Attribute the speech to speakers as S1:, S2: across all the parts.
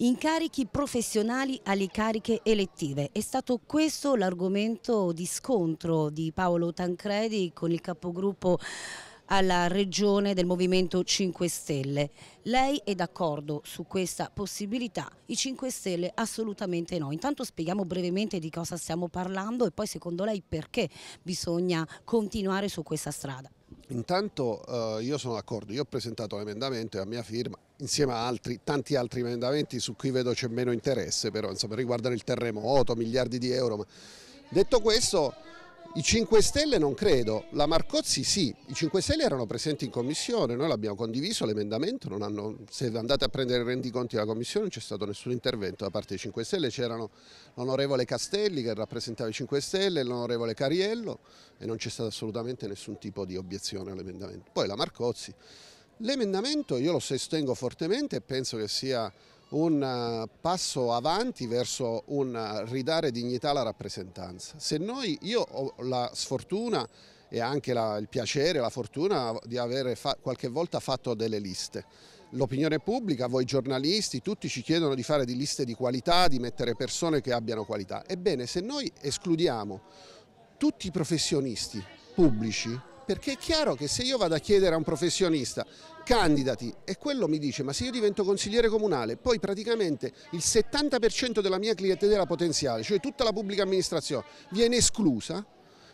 S1: Incarichi professionali alle cariche elettive. È stato questo l'argomento di scontro di Paolo Tancredi con il capogruppo alla regione del Movimento 5 Stelle. Lei è d'accordo su questa possibilità? I 5 Stelle assolutamente no. Intanto spieghiamo brevemente di cosa stiamo parlando e poi secondo lei perché bisogna continuare su questa strada.
S2: Intanto eh, io sono d'accordo, io ho presentato l'emendamento e la mia firma insieme a altri, tanti altri emendamenti su cui vedo c'è meno interesse però insomma, riguardano il terremoto, miliardi di euro. Ma... Detto questo i 5 Stelle non credo, la Marcozzi sì, i 5 Stelle erano presenti in commissione, noi l'abbiamo condiviso, l'emendamento, se andate a prendere i rendiconti della commissione non c'è stato nessun intervento da parte dei 5 Stelle, c'erano l'onorevole Castelli che rappresentava i 5 Stelle, l'onorevole Cariello e non c'è stato assolutamente nessun tipo di obiezione all'emendamento. Poi la Marcozzi, l'emendamento io lo sostengo fortemente e penso che sia un eh, passo avanti verso un eh, ridare dignità alla rappresentanza. Se noi, io ho la sfortuna e anche la, il piacere, la fortuna di aver qualche volta fatto delle liste. L'opinione pubblica, voi giornalisti, tutti ci chiedono di fare di liste di qualità, di mettere persone che abbiano qualità. Ebbene, se noi escludiamo tutti i professionisti pubblici, perché è chiaro che se io vado a chiedere a un professionista candidati e quello mi dice ma se io divento consigliere comunale poi praticamente il 70% della mia clientela potenziale, cioè tutta la pubblica amministrazione, viene esclusa,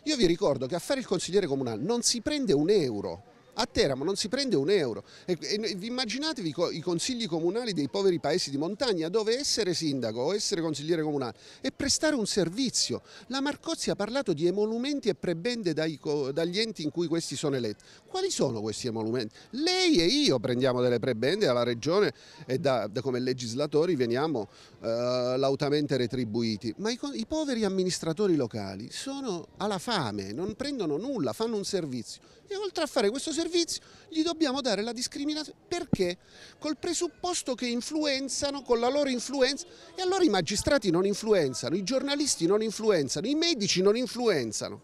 S2: io vi ricordo che a fare il consigliere comunale non si prende un euro, a Teramo non si prende un euro. E, e, immaginatevi co i consigli comunali dei poveri paesi di montagna dove essere sindaco o essere consigliere comunale è prestare un servizio. La Marcozzi ha parlato di emolumenti e prebende dagli enti in cui questi sono eletti. Quali sono questi emolumenti? Lei e io prendiamo delle prebende alla regione e da, da come legislatori veniamo eh, lautamente retribuiti. Ma i, i poveri amministratori locali sono alla fame, non prendono nulla, fanno un servizio. E oltre a fare questo servizio servizio, gli dobbiamo dare la discriminazione. Perché? Col presupposto che influenzano, con la loro influenza. E allora i magistrati non influenzano, i giornalisti non influenzano, i medici non influenzano.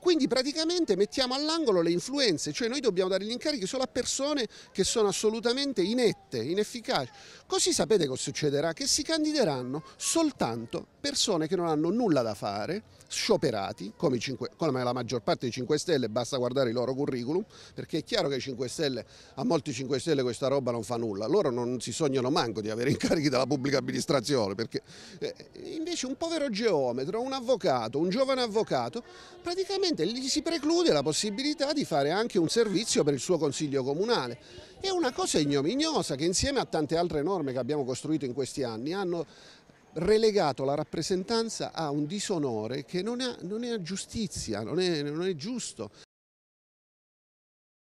S2: Quindi praticamente mettiamo all'angolo le influenze, cioè noi dobbiamo dare gli incarichi solo a persone che sono assolutamente inette, inefficaci. Così sapete cosa succederà? Che si candideranno soltanto persone che non hanno nulla da fare, scioperati, come, 5, come la maggior parte dei 5 Stelle, basta guardare i loro curriculum, perché è chiaro che ai 5 Stelle, a molti 5 Stelle questa roba non fa nulla, loro non si sognano manco di avere incarichi dalla pubblica amministrazione, perché eh, invece un povero geometro, un avvocato, un giovane avvocato, praticamente praticamente gli si preclude la possibilità di fare anche un servizio per il suo consiglio comunale. È una cosa ignominiosa che insieme a tante altre norme che abbiamo costruito in questi anni hanno relegato la rappresentanza a un disonore che non, ha, non è giustizia, non è, non è giusto.